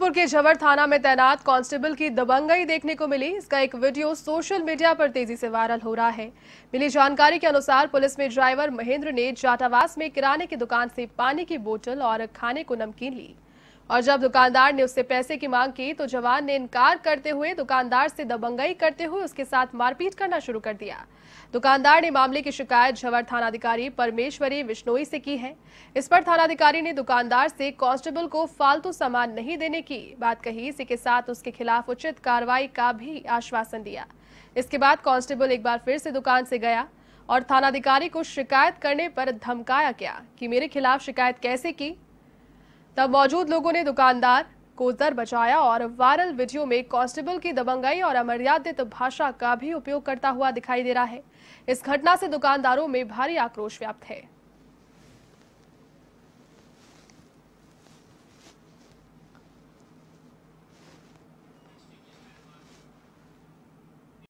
पुर के झवर थाना में तैनात कांस्टेबल की दबंगई देखने को मिली इसका एक वीडियो सोशल मीडिया पर तेजी से वायरल हो रहा है मिली जानकारी के अनुसार पुलिस में ड्राइवर महेंद्र ने जाटावास में किराने की दुकान से पानी की बोतल और खाने को नमकीन ली और जब दुकानदार ने उससे पैसे की मांग की तो जवान ने इनकार करते हुए दुकानदार से दबंगई करते हुए उसके साथ मारपीट करना शुरू कर दिया दुकानदार ने मामले की शिकायत झवर थानाधिकारी परमेश्वरी विश्नोई से की है इस पर थानाधिकारी ने दुकानदार से कांस्टेबल को फालतू सामान नहीं देने की बात कही इसी के साथ उसके खिलाफ उचित कार्रवाई का भी आश्वासन दिया इसके बाद कांस्टेबल एक बार फिर से दुकान से गया और थानाधिकारी को शिकायत करने पर धमकाया गया कि मेरे खिलाफ शिकायत कैसे की तब मौजूद लोगों ने दुकानदार को दर बचाया और वायरल वीडियो में कांस्टेबल की दबंगाई और अमर्यादित भाषा का भी उपयोग करता हुआ दिखाई दे रहा है इस घटना से दुकानदारों में भारी आक्रोश व्याप्त है